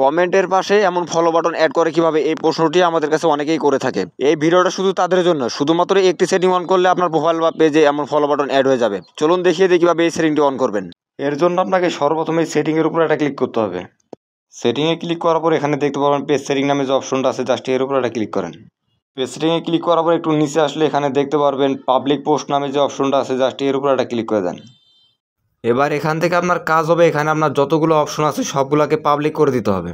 কমেন্টের পাশে এমন ফলো বাটন অ্যাড করে কিভাবে এই প্রশ্নটি আমাদের কাছে অনেকেই করে থাকে এই ভিডিওটা শুধু তাদের জন্য শুধুমাত্র একটি সেটিং অন করলে আপনার প্রোফাইল বা পেজে এমন ফলো বাটন অ্যাড হয়ে যাবে চলুন দেখিয়ে দিই কীভাবে এই সেটিংটি অন করবেন এর জন্য আপনাকে সর্বপ্রথমে সেটিংয়ের উপর একটা ক্লিক করতে হবে সেটিংয়ে ক্লিক করার পর এখানে দেখতে পাবেন পেজ সেটিং নামে যে অপশনটা আছে জাস্ট এর উপর একটা ক্লিক করেন পেজ সেটিংয়ে ক্লিক করার পর একটু নিচে আসলে এখানে দেখতে পারবেন পাবলিক পোস্ট নামে যে অপশনটা আছে জাস্ট এর উপর একটা ক্লিক করে দেন এবার এখান থেকে আপনার কাজ হবে এখানে আপনার যতগুলো অপশন আছে সবগুলোকে পাবলিক করে দিতে হবে